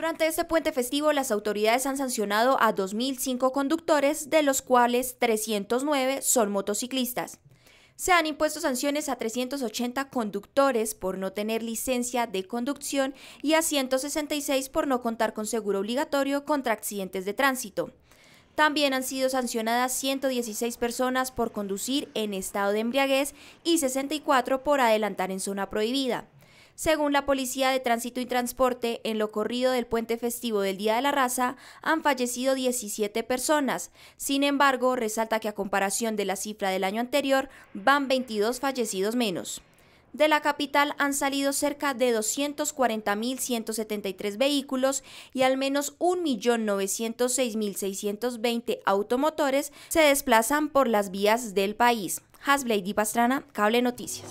Durante este puente festivo, las autoridades han sancionado a 2.005 conductores, de los cuales 309 son motociclistas. Se han impuesto sanciones a 380 conductores por no tener licencia de conducción y a 166 por no contar con seguro obligatorio contra accidentes de tránsito. También han sido sancionadas 116 personas por conducir en estado de embriaguez y 64 por adelantar en zona prohibida. Según la Policía de Tránsito y Transporte, en lo corrido del puente festivo del Día de la Raza han fallecido 17 personas. Sin embargo, resalta que a comparación de la cifra del año anterior, van 22 fallecidos menos. De la capital han salido cerca de 240.173 vehículos y al menos 1.906.620 automotores se desplazan por las vías del país. Hasley Di Pastrana, Cable Noticias.